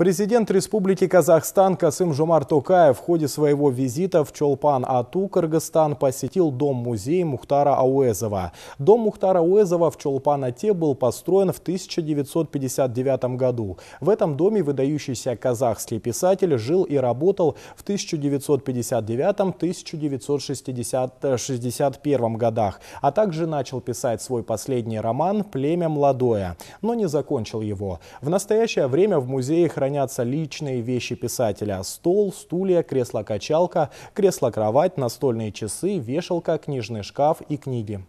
Президент Республики Казахстан Касым Жумар Токаев в ходе своего визита в Чолпан-Ату, Кыргызстан, посетил дом-музей Мухтара Ауэзова. Дом Мухтара Ауэзова в Чолпан-Ате был построен в 1959 году. В этом доме выдающийся казахский писатель жил и работал в 1959-1961 э, годах, а также начал писать свой последний роман «Племя молодое», но не закончил его. В настоящее время в музее хранится хранятся личные вещи писателя – стол, стулья, кресло-качалка, кресло-кровать, настольные часы, вешалка, книжный шкаф и книги.